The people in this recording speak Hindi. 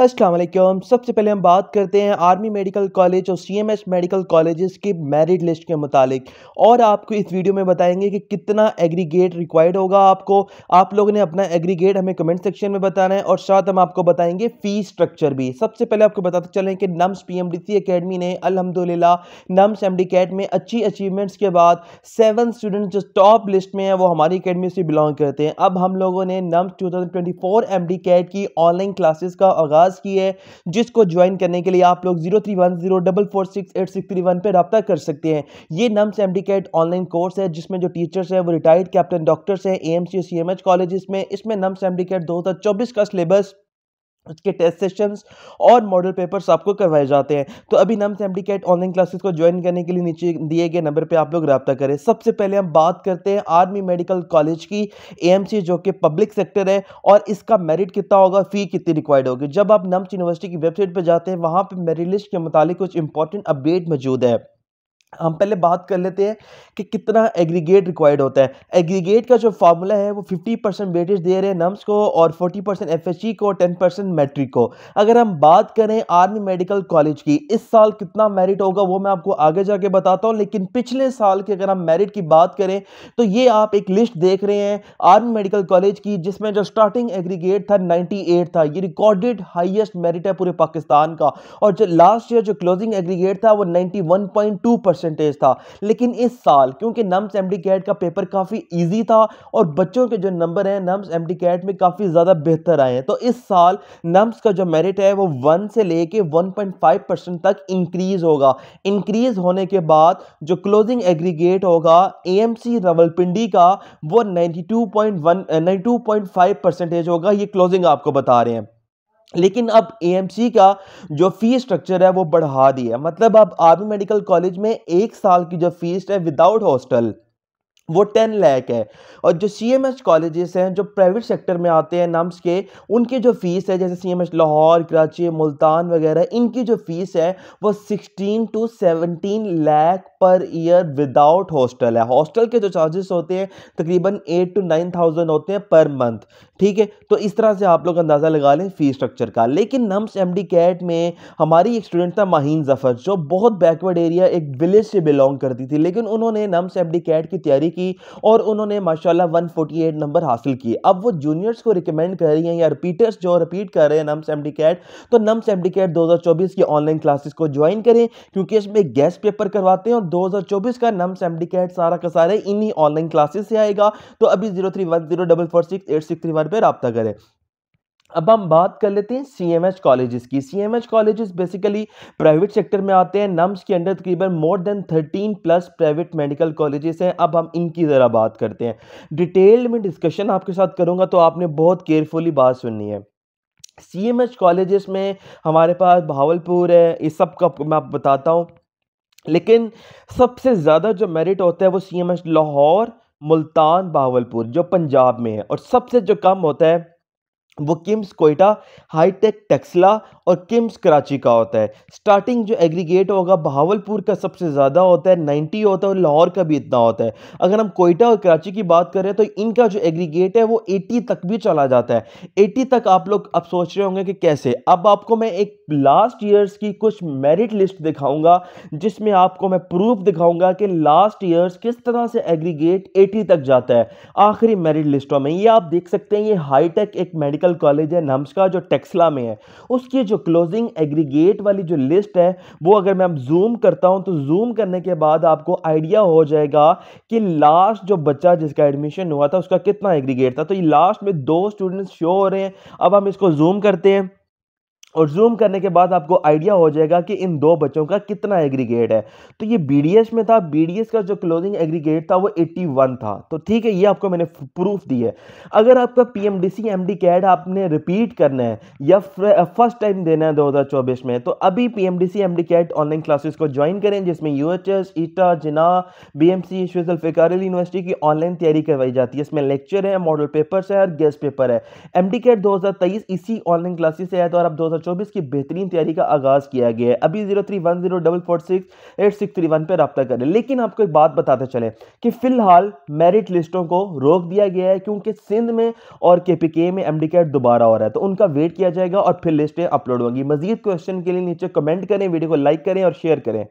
असलम सबसे पहले हम बात करते हैं आर्मी मेडिकल कॉलेज और C M S medical college की मेरिट लिस्ट के मुतालिक और आपको इस वीडियो में बताएंगे कि कितना एग्रीगेट रिक्वायर्ड होगा आपको आप लोगों ने अपना एग्रीगेट हमें कमेंट सेक्शन में बताना है और साथ हम आपको बताएंगे फ़ी स्ट्रक्चर भी सबसे पहले आपको बताते चलें कि NUMS P M D C academy ने अलहमदिल्ला नम्स एम डी कैट में अच्छी अचीवमेंट्स के बाद सेवन स्टूडेंट जो टॉप लिस्ट में है वो हमारी अकेडमी से बिलोंग करते हैं अब हम लोगों ने NUMS two thousand twenty four M D की ऑनलाइन क्लासेस का आगाज़ आगाज की है जिसको ज्वाइन करने के लिए आप लोग zero three one zero double four six eight six three one पर रबा कर सकते हैं ये नम्स एम ऑनलाइन कोर्स है जिसमें जो टीचर्स हैं वो रिटायर्ड कैप्टन डॉक्टर्स हैं ए एम सी और सी एम एच कॉलेज में इसमें नम्स एम डी कैट दो हज़ार चौबीस का सिलेबस उसके टेस्ट सेशंस और मॉडल पेपर्स आपको करवाए जाते हैं तो अभी NUMS MCAT online classes को ज्वाइन करने के लिए नीचे दिए गए नंबर पे आप लोग रब्ता करें सबसे पहले हम बात करते हैं आर्मी मेडिकल कॉलेज की एएमसी जो कि पब्लिक सेक्टर है और इसका मेरिट कितना होगा फ़ी कितनी रिक्वायर्ड होगी जब आप नम्स यूनिवर्सिटी की वेबसाइट पर जाते हैं वहाँ पर मेरिट लिस्ट के मुतालिक कुछ इंपॉर्टेंट अपडेट मौजूद है हम पहले बात कर लेते हैं कि कितना एग्रीगेट रिक्वायर्ड होता है एग्रीगेट का जो फार्मूला है वो 50 परसेंट वेटेज दे रहे हैं नम्स को और 40 परसेंट एफ को 10 परसेंट मेट्रिक को अगर हम बात करें आर्मी मेडिकल कॉलेज की इस साल कितना मेरिट होगा वो मैं आपको आगे जाके बताता हूँ लेकिन पिछले साल की अगर हम मेरिट की बात करें तो ये आप एक लिस्ट देख रहे हैं आर्मी मेडिकल कॉलेज की जिसमें जो स्टार्टिंग एग्रीगेट था नाइन्टी था ये रिकॉर्डेड हाइस्ट मेरिट है पूरे पाकिस्तान का और जो लास्ट ईयर जो क्लोजिंग एग्रीगेट था वो नाइन्टी परसेंटेज था लेकिन इस साल क्योंकि नम्स एम कैट का पेपर काफ़ी ईजी था और बच्चों के जो नंबर हैं नम्स एम कैट में काफ़ी ज़्यादा बेहतर आए हैं तो इस साल नम्स का जो मेरिट है वो वन से ले कर वन परसेंट तक इंक्रीज़ होगा इंक्रीज़ होने के बाद जो क्लोजिंग एग्रीगेट होगा ए एम सी रावलपिंडी का वो ninety two point one ninety two point five percentage होगा ये क्लोजिंग आपको बता रहे हैं लेकिन अब ए का जो फ़ी स्ट्रक्चर है वो बढ़ा दिया है मतलब अब आर्मी मेडिकल कॉलेज में एक साल की जो फीस है विदाउट हॉस्टल वो टेन लैख है और जो सी एम एच कॉलेजेस हैं जो प्राइवेट सेक्टर में आते हैं नम्स के उनकी जो फ़ीस है जैसे C M H Lahore Karachi Multan वगैरह इनकी जो फ़ीस है वो sixteen to seventeen lakh per year without hostel है हॉस्टल के जो चार्जेस होते हैं तकरीबन एट टू नाइन थाउजेंड होते हैं पर मंथ ठीक है तो इस तरह से आप लोग अंदाज़ा लगा लें फ़ी स्ट्रक्चर का लेकिन नम्स एम डी कैट में हमारी एक स्टूडेंट था माहीन जफ़र जो बहुत बैकवर्ड एरिया एक विलेज से बिलोंग करती थी लेकिन उन्होंने नम्स एम डी कैट की तैयारी की और उन्होंने वन फोर्टी एट नंबर हासिल किए अब वो जूनियर्स को रिकमेंड कर रही हैं या रिपीटर्स जो रिपीट कर रहे हैं नम्स एम डी कैट तो नम्स एम डी कैट दो हज़ार चौबीस की ऑनलाइन क्लासेस को ज्वाइन करें क्योंकि इसमें गैस पेपर करवाते हैं और 2024 का नम्स कैट सारा का सारे इन्हीं ऑनलाइन क्लासेस से आएगा तो अभी zero three one zero double four six eight six three one पर रबता करें अब हम बात कर लेते हैं सी एम एच कॉलेजेस की C M H colleges basically private sector में आते हैं नम्स के अंडर तकरीबन more than thirteen plus private medical colleges हैं अब हम इनकी ज़रा बात करते हैं डिटेल्ड में डिस्कशन आपके साथ करूँगा तो आपने बहुत केयरफुली बात सुननी है सी एम एच कॉलेज में हमारे पास भावलपुर है ये सब का मैं आप बताता हूँ लेकिन सबसे ज़्यादा जो मेरिट होता है वो C M H Lahore Multan Bahawalpur जो पंजाब में है और सबसे जो कम होता है वो किम्स कोयटा हाईटेक टेक्सला और किम्स कराची का होता है स्टार्टिंग जो एग्रीगेट होगा बहावलपुर का सबसे ज़्यादा होता है 90 होता है और लाहौर का भी इतना होता है अगर हम कोयटा और कराची की बात करें तो इनका जो एग्रीगेट है वो 80 तक भी चला जाता है 80 तक आप लोग अब सोच रहे होंगे कि कैसे अब आपको मैं एक लास्ट ईयर्स की कुछ मेरिट लिस्ट दिखाऊँगा जिसमें आपको मैं प्रूफ दिखाऊँगा कि लास्ट ईयर्स किस तरह से एग्रीगेट एटी तक जाता है आखिरी मेरिट लिस्टों में ये आप देख सकते हैं ये हाईटेक एक मेडिकल मेडिकल कॉलेज है नम्सका जो टेक्सला में है उसकी जो क्लोजिंग एग्रीगेट वाली जो लिस्ट है वो अगर मैं जूम करता हूँ तो जूम करने के बाद आपको आइडिया हो जाएगा कि लास्ट जो बच्चा जिसका एडमिशन हुआ था उसका कितना एग्रीगेट था तो ये लास्ट में दो स्टूडेंट्स शो हो रहे हैं अब हम इसको जूम करते हैं और जूम करने के बाद आपको आइडिया हो जाएगा कि इन दो बच्चों का कितना एग्रीगेट है तो ये बी में था बी का जो क्लोजिंग एग्रीगेट था वो 81 था तो ठीक है ये आपको मैंने प्रूफ दी है अगर आपका P M D C CAT आपने रिपीट करना है या फर्स्ट टाइम uh, देना है दो में तो अभी P M D C CAT online classes को ज्वाइन करें जिसमें U H S ETEA Jinnah B M C university की ऑनलाइन तैयारी करवाई जाती है इसमें लेक्चर है मॉडल पेपर्स है और गेस्ट पेपर है एम डी कैड दो इसी ऑनलाइन क्लासेस से है तो आप दो 2024 की बेहतरीन तैयारी का आगाज़ किया गया है अभी zero three one zero double four six eight six three one पर रबता करें लेकिन आपको एक बात बताते चले कि फ़िलहाल मेरिट लिस्टों को रोक दिया गया है क्योंकि सिंध में और के पी के में एम डी कैट दोबारा हो रहा है तो उनका वेट किया जाएगा और फिर लिस्टें अपलोड होंगी मजीद क्वेश्चन के लिए नीचे कमेंट करें वीडियो को लाइक करें और शेयर करें